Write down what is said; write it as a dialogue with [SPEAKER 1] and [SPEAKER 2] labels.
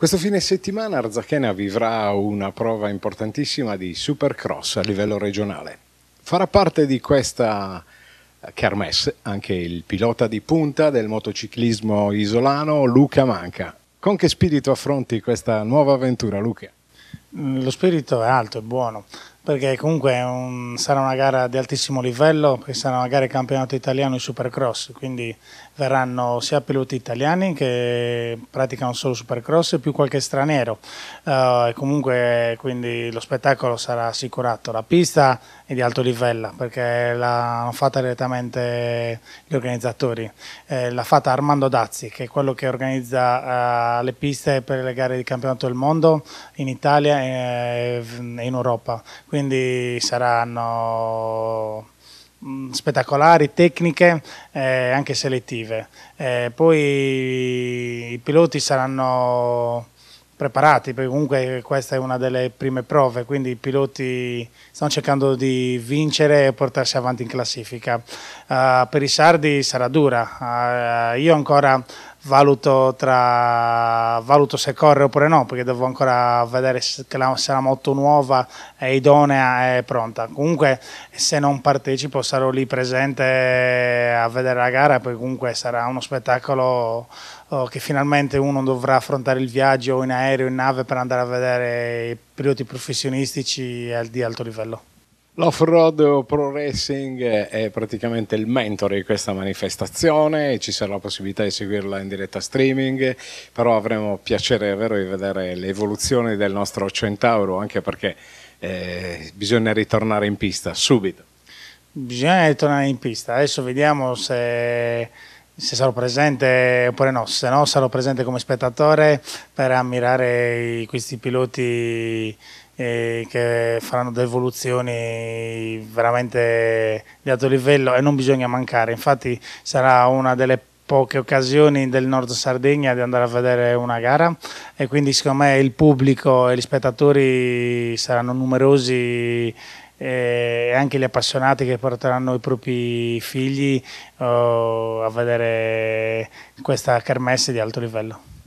[SPEAKER 1] Questo fine settimana Arzachena vivrà una prova importantissima di supercross a livello regionale. Farà parte di questa eh, kermesse anche il pilota di punta del motociclismo isolano Luca Manca. Con che spirito affronti questa nuova avventura, Luca?
[SPEAKER 2] Mm, lo spirito è alto, e buono perché comunque un, sarà una gara di altissimo livello, perché sarà una gara di campionato italiano di Supercross, quindi verranno sia piloti italiani che praticano solo Supercross più qualche straniero. Uh, comunque quindi lo spettacolo sarà assicurato. La pista è di alto livello perché l'hanno fatta direttamente gli organizzatori. Eh, l'ha fatta Armando Dazzi, che è quello che organizza uh, le piste per le gare di campionato del mondo in Italia e in Europa quindi saranno mm, spettacolari, tecniche eh, anche selettive. Eh, poi i piloti saranno preparati, perché comunque questa è una delle prime prove, quindi i piloti stanno cercando di vincere e portarsi avanti in classifica. Uh, per i sardi sarà dura, uh, io ancora valuto, tra, valuto, se corre oppure no, perché devo ancora vedere se la, se la moto nuova è idonea e pronta. Comunque se non partecipo sarò lì presente a vedere la gara, poi comunque sarà uno spettacolo oh, che finalmente uno dovrà affrontare il viaggio in aereo, in nave per andare a vedere i piloti professionistici di alto livello.
[SPEAKER 1] L'off-road pro racing è praticamente il mentore di questa manifestazione, ci sarà la possibilità di seguirla in diretta streaming, però avremo piacere vero di vedere l'evoluzione del nostro Centauro, anche perché eh, bisogna ritornare in pista subito.
[SPEAKER 2] Bisogna ritornare in pista, adesso vediamo se se sarò presente oppure no, se no sarò presente come spettatore per ammirare questi piloti eh, che faranno delle evoluzioni veramente di alto livello e non bisogna mancare, infatti sarà una delle poche occasioni del nord Sardegna di andare a vedere una gara e quindi secondo me il pubblico e gli spettatori saranno numerosi e eh, anche gli appassionati che porteranno i propri figli uh, a vedere questa kermesse di alto livello.